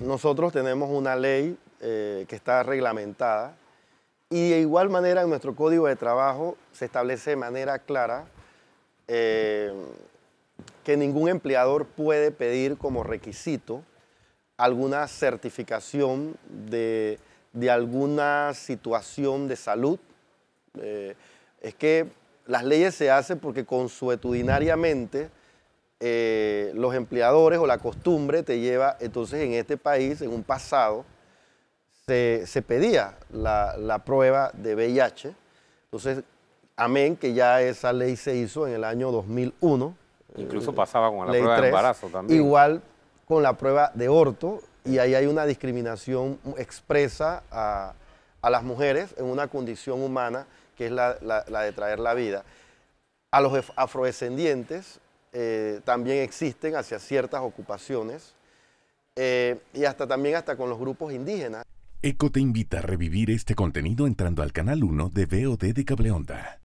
Nosotros tenemos una ley eh, que está reglamentada y de igual manera en nuestro código de trabajo se establece de manera clara eh, que ningún empleador puede pedir como requisito alguna certificación de, alguna situación de salud. Eh, es que las leyes se hacen porque consuetudinariamente eh, los empleadores o la costumbre te lleva, entonces en este país, en un pasado, se, pedía la, prueba de VIH. Entonces, amén, que ya esa ley se hizo en el año 2001. Incluso pasaba con la prueba de embarazo también. Igual con la prueba de orto, y ahí hay una discriminación expresa a, las mujeres en una condición humana que es la de traer la vida. A los afrodescendientes eh, también existen hacia ciertas ocupaciones eh, y hasta también hasta con los grupos indígenas. ECO te invita a revivir este contenido entrando al canal 1 de VOD de Cableonda.